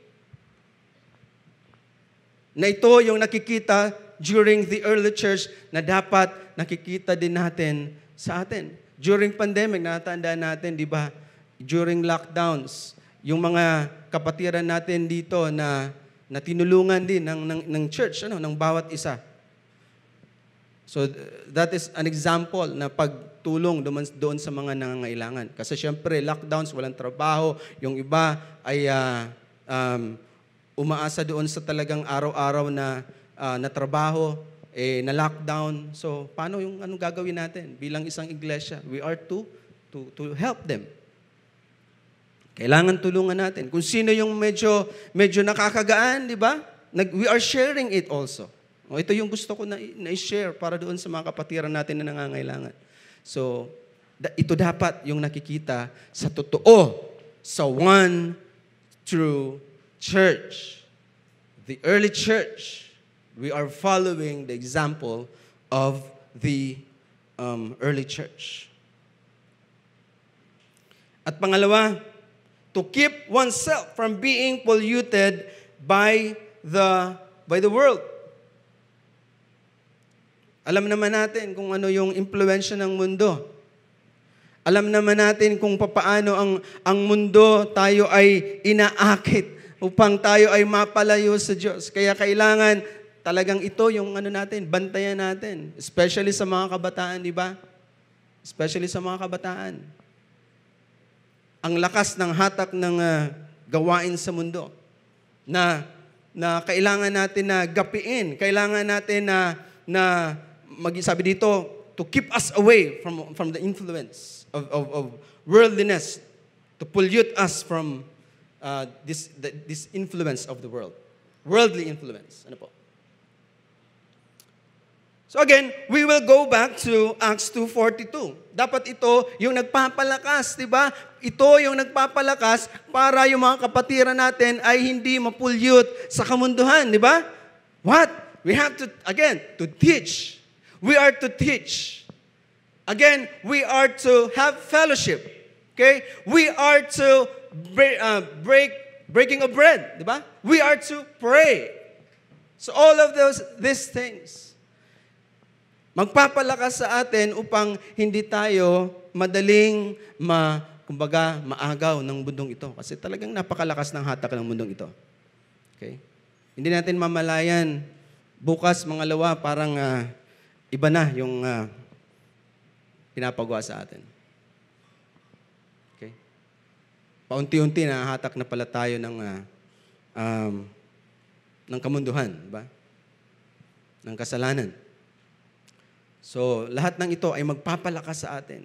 Na ito yung nakikita during the early church na dapat nakikita din natin sa atin. During pandemic, natandaan natin, di ba? During lockdowns, yung mga kapatiran natin dito na, na tinulungan din ng, ng, ng church, ano, ng bawat isa. So uh, that is an example na pagtulong doon, sa mga nangangailangan. Kasi syempre, lockdowns, walang trabaho, yung iba ay uh, um, umaasa doon sa talagang araw-araw na, uh, na trabaho, eh, na lockdown. So, paano yung anong gagawin natin bilang isang iglesia? We are to, to, to help them. Kailangan tulungan natin. Kung sino yung medyo, medyo nakakagaan, di ba? Nag, we are sharing it also. O ito yung gusto ko na, na i-share para doon sa mga kapatiran natin na nangangailangan. So, da, ito dapat yung nakikita sa totoo, sa one true church. The early church, we are following the example of the um, early church. At pangalawa, to keep oneself from being polluted by the by the world. Alam naman natin kung ano yung impluensya ng mundo. Alam naman natin kung papaano ang, ang mundo tayo ay inaakit upang tayo ay mapalayo sa Diyos. Kaya kailangan talagang ito yung ano natin, bantayan natin. Especially sa mga kabataan, di ba? Especially sa mga kabataan. Ang lakas ng hatak ng uh, gawain sa mundo na na kailangan natin na gapiin, kailangan natin na na maging sabi dito, to keep us away from, from the influence of, of, of worldliness, to pollute us from uh, this, the, this influence of the world. Worldly influence. Ano po? So again, we will go back to Acts 2.42. Dapat ito yung nagpapalakas, di ba? Ito yung nagpapalakas para yung mga kapatiran natin ay hindi mapulyot sa kamunduhan, di ba? What? We have to, again, to teach We are to teach. Again, we are to have fellowship. Okay? We are to break, uh, break breaking of bread, di ba? We are to pray. So all of those these things magpapalakas sa atin upang hindi tayo madaling ma kumbaga maagaw ng mundong ito kasi talagang napakalakas ng hatak ng mundong ito. Okay? Hindi natin mamalayan bukas mga lawa parang uh, iba na yung uh, pinapagawa sa atin. Okay? Paunti-unti na hatak na pala tayo ng uh, um, ng kamunduhan, di ba? Ng kasalanan. So, lahat ng ito ay magpapalakas sa atin.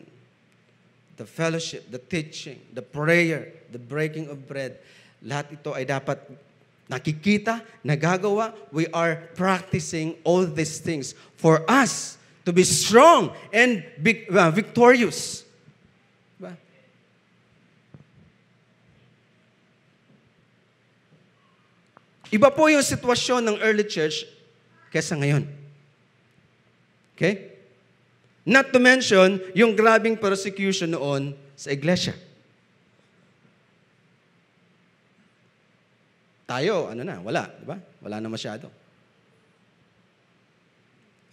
The fellowship, the teaching, the prayer, the breaking of bread, lahat ito ay dapat nakikita, nagagawa, we are practicing all these things for us to be strong and be, uh, victorious. Diba? Iba po yung sitwasyon ng early church kesa ngayon. Okay? Not to mention, yung grabing persecution noon sa iglesia. Tayo, ano na, wala, di ba? Wala na masyado.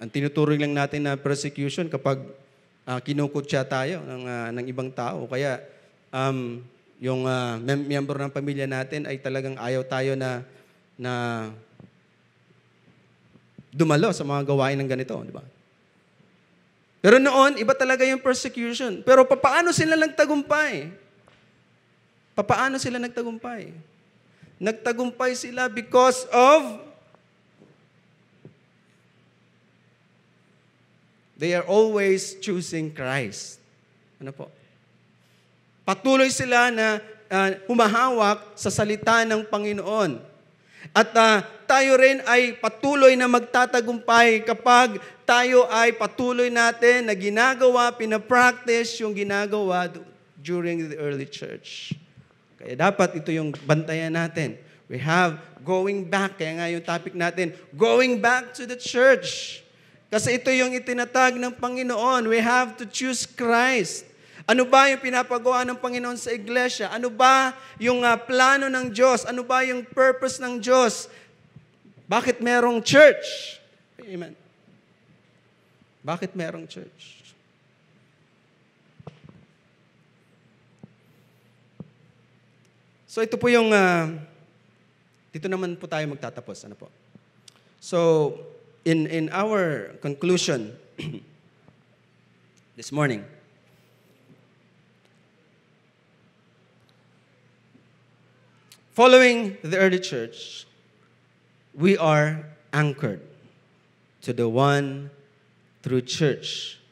Ang tinuturing lang natin na persecution kapag uh, kinukutsa tayo ng, uh, ng ibang tao. Kaya um, yung uh, mem- member ng pamilya natin ay talagang ayaw tayo na, na dumalo sa mga gawain ng ganito, di ba? Pero noon, iba talaga yung persecution. Pero papaano sila nagtagumpay? Papaano sila nagtagumpay? Nagtagumpay sila because of They are always choosing Christ. Ano po? Patuloy sila na uh, humahawak sa salita ng Panginoon. At uh, tayo rin ay patuloy na magtatagumpay kapag tayo ay patuloy natin na ginagawa, pinapractice yung ginagawa during the early church. Kaya eh, dapat ito yung bantayan natin. We have going back. Kaya nga yung topic natin, going back to the church. Kasi ito yung itinatag ng Panginoon. We have to choose Christ. Ano ba yung pinapagawa ng Panginoon sa iglesia? Ano ba yung uh, plano ng Diyos? Ano ba yung purpose ng Diyos? Bakit merong church? Amen. Bakit merong church? So ito po yung, uh, dito naman po tayo magtatapos. Ano po? So, in, in our conclusion <clears throat> this morning, following the early church, we are anchored to the one true church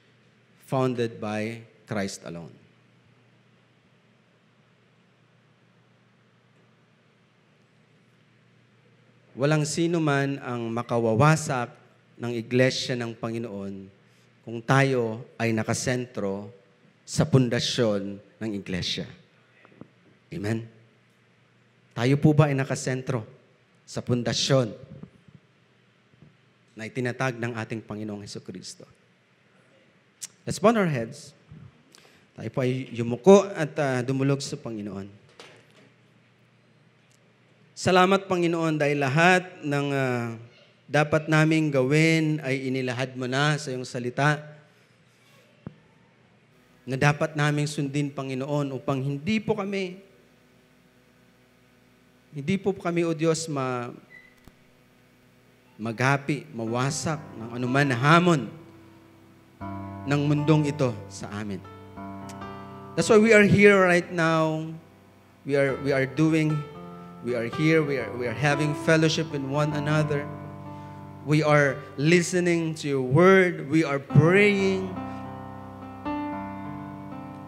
founded by Christ alone. Walang sino man ang makawawasak ng iglesia ng Panginoon kung tayo ay nakasentro sa pundasyon ng iglesia. Amen? Tayo po ba ay nakasentro sa pundasyon na itinatag ng ating Panginoong Heso Kristo? Let's bow our heads. Tayo po ay yumuko at uh, dumulog sa Panginoon. Salamat Panginoon dahil lahat ng uh, dapat naming gawin ay inilahad mo na sa iyong salita na dapat naming sundin Panginoon upang hindi po kami hindi po kami o Diyos ma maghapi, mawasak ng anuman na hamon ng mundong ito sa amin. That's why we are here right now. We are we are doing We are here, we are, we are having fellowship with one another. We are listening to your word, we are praying.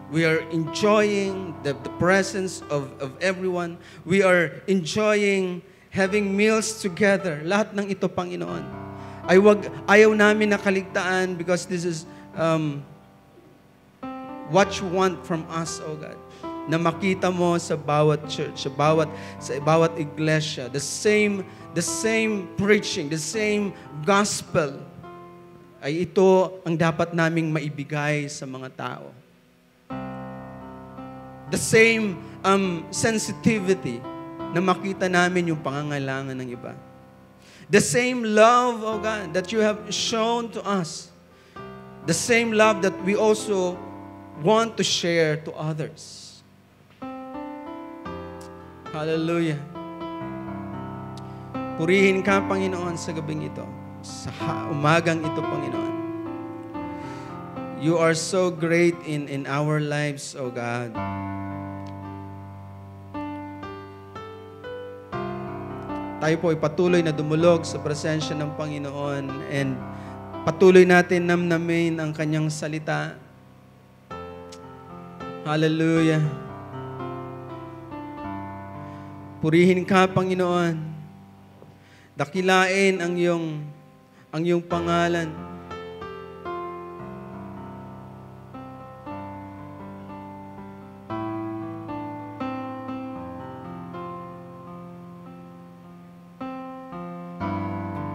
We are enjoying the, the presence of, of everyone. We are enjoying having meals together. Lahat ng ito, Panginoon. Ay wag, ayaw namin nakaligtaan because this is um, what you want from us, O oh God na makita mo sa bawat church, sa bawat sa bawat iglesia, the same the same preaching, the same gospel ay ito ang dapat naming maibigay sa mga tao. The same um, sensitivity na makita namin yung pangangailangan ng iba. The same love, O oh God, that you have shown to us. The same love that we also want to share to others. Hallelujah. Purihin ka, Panginoon, sa gabing ito. Sa umagang ito, Panginoon. You are so great in, in our lives, O God. Tayo po ay patuloy na dumulog sa presensya ng Panginoon and patuloy natin namnamin ang Kanyang salita. Hallelujah. Purihin ka, Panginoon. Dakilain ang iyong ang iyong pangalan.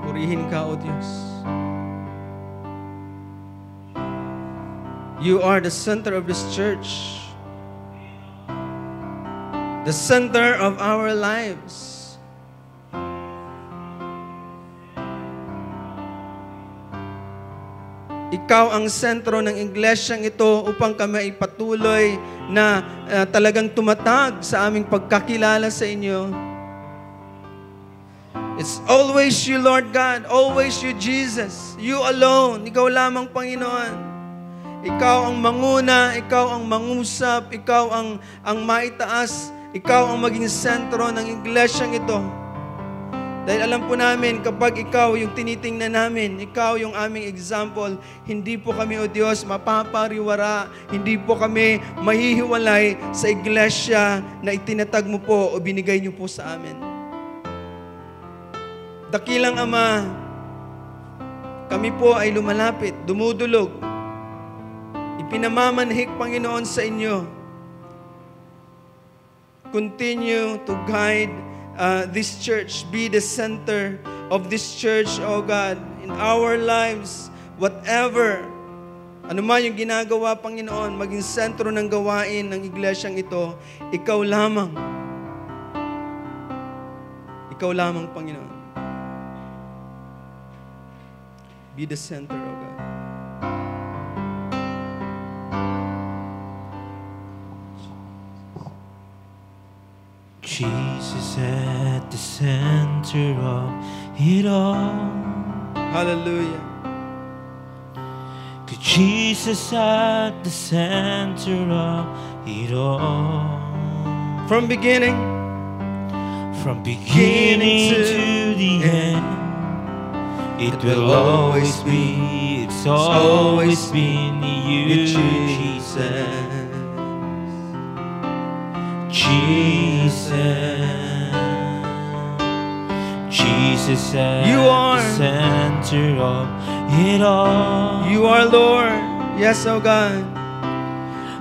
Purihin ka, O Diyos. You are the center of this church the center of our lives. Ikaw ang sentro ng iglesyang ito upang kami ay patuloy na uh, talagang tumatag sa aming pagkakilala sa inyo. It's always you, Lord God. Always you, Jesus. You alone. Ikaw lamang, Panginoon. Ikaw ang manguna, ikaw ang mangusap, ikaw ang, ang maitaas ikaw ang maging sentro ng iglesyang ito. Dahil alam po namin, kapag ikaw yung tinitingnan namin, ikaw yung aming example, hindi po kami, O Diyos, mapapariwara, hindi po kami mahihiwalay sa iglesia na itinatag mo po o binigay niyo po sa amin. Dakilang Ama, kami po ay lumalapit, dumudulog, ipinamamanhik, Panginoon, sa inyo Continue to guide uh, this church. Be the center of this church, O God, in our lives. Whatever, ano man yung ginagawa, Panginoon, maging sentro ng gawain ng iglesyang ito, Ikaw lamang. Ikaw lamang, Panginoon. Be the center of Jesus at the center of it all. Hallelujah. Cause Jesus at the center of it all. From beginning. From beginning, beginning to, to, the end. end. It, it will always be, it's always been you, Jesus. Jesus, Jesus at you are the center of it all. You are Lord, yes, oh God.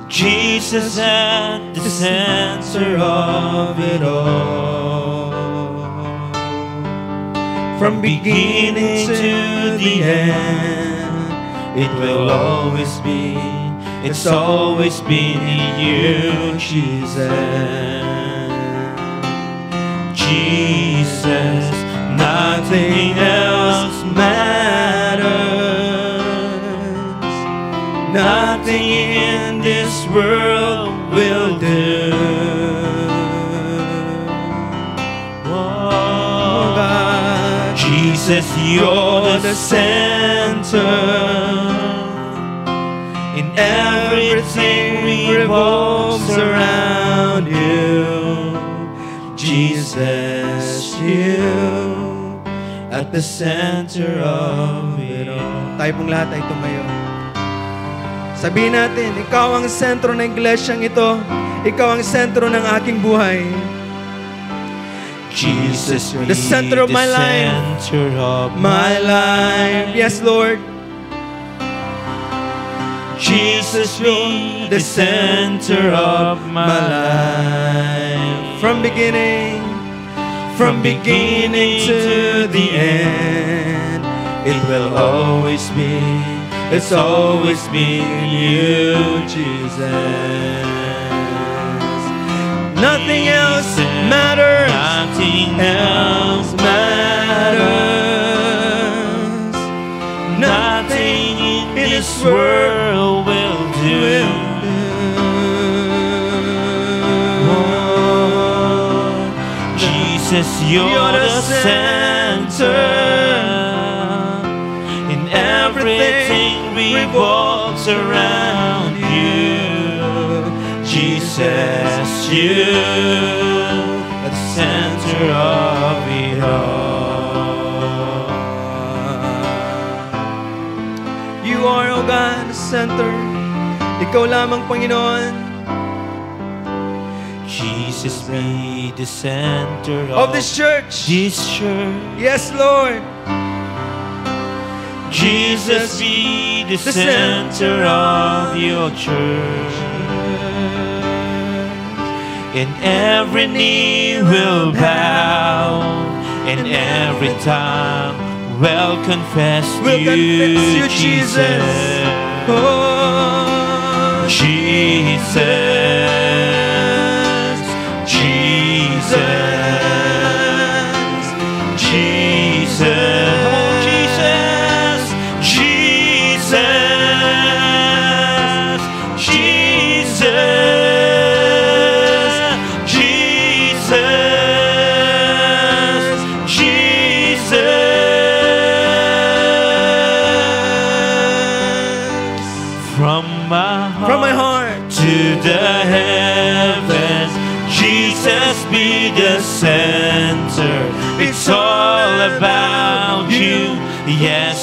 Jesus at the center of it all. From beginning to the end, it will always be it's always been you, Jesus. Jesus, nothing else matters. Nothing in this world will do. Oh, God. Jesus, you're the center. Everything revolves around you, Jesus, you, at the center of it all. Tayo pong lahat ay tumayo. Sabihin natin, ikaw ang sentro ng iglesyang ito. Ikaw ang sentro ng aking buhay. Jesus, the center of my life. Of my life. Yes, Lord. Jesus, be the center of my life. From beginning, from beginning to the end, it will always be, it's always been you, Jesus. Nothing else matters, nothing else matters. this world will do. Jesus, you're, you're the center, and everything revolves around you. Jesus, you, are the center of it all. center. Ikaw lamang, Panginoon. Jesus be the center of, of this church. This church. Yes, Lord. Jesus be the, the center, center of your church. And every knee will bow, and every tongue will confess, will confess you, Jesus. Jesus she said.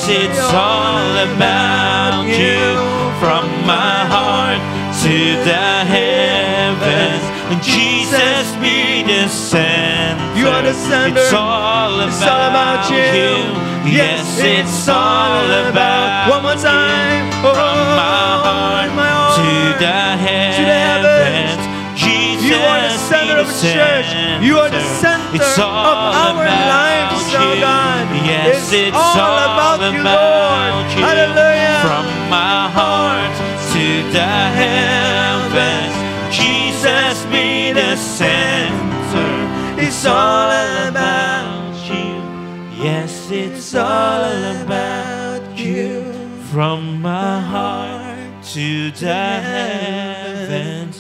it's all about you. From my heart to the heavens, and Jesus be the center. You are the center. It's all about, it's all about you. Yes, it's all about. One more time. Oh, from my oh, heart, my heart to the heavens, Jesus of the church. You are the center of our lives, oh God. Yes, it's, all, about, you, Lord. Hallelujah. From my heart to the heavens, Jesus be the center. It's all about you. Yes, it's all about you. From my heart to the heavens.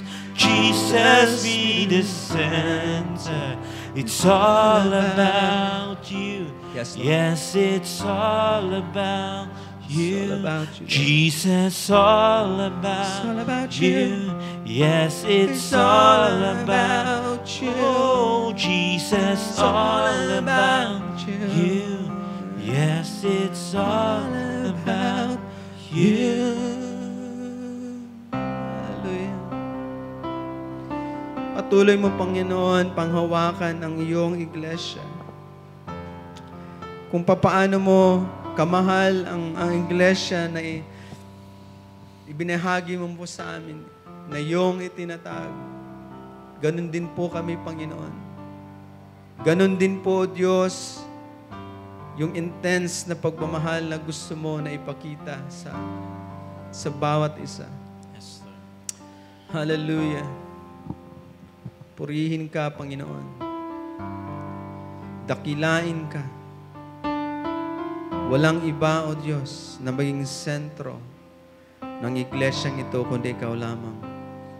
Jesus be the center. It's all about you. Yes, Lord. yes it's all about you. all about you Jesus, all about, it's all about you. Yes, it's, all about you. Oh, Jesus, all about you. Yes, it's all about you. Patuloy mo, Panginoon, panghawakan ang iyong iglesia. Kung papaano mo kamahal ang, ang iglesia na i, ibinahagi mo po sa amin na iyong itinatag. Ganon din po kami, Panginoon. Ganon din po, Diyos, yung intense na pagmamahal na gusto mo na ipakita sa sa bawat isa. Yes, Lord. Hallelujah. Purihin ka, Panginoon. Dakilain ka. Walang iba, O Diyos, na maging sentro ng iglesyang ito, kundi Ikaw lamang.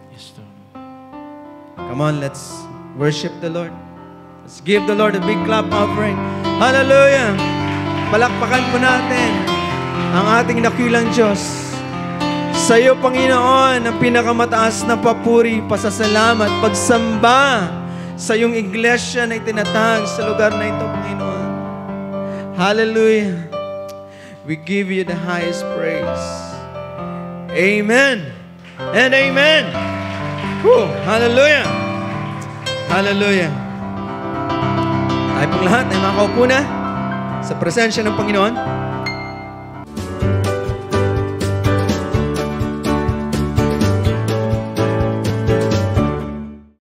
Yes, Lord. Come on, let's worship the Lord. Let's give the Lord a big clap offering. Hallelujah! Palakpakan po natin ang ating nakilang Diyos. Sa iyo, Panginoon, ang pinakamataas na papuri, pasasalamat, pagsamba sa iyong iglesia na itinatag sa lugar na ito, Panginoon. Hallelujah. We give you the highest praise. Amen. And amen. Woo. Hallelujah. Hallelujah. Tayo pong lahat ay makaupo na sa presensya ng Panginoon.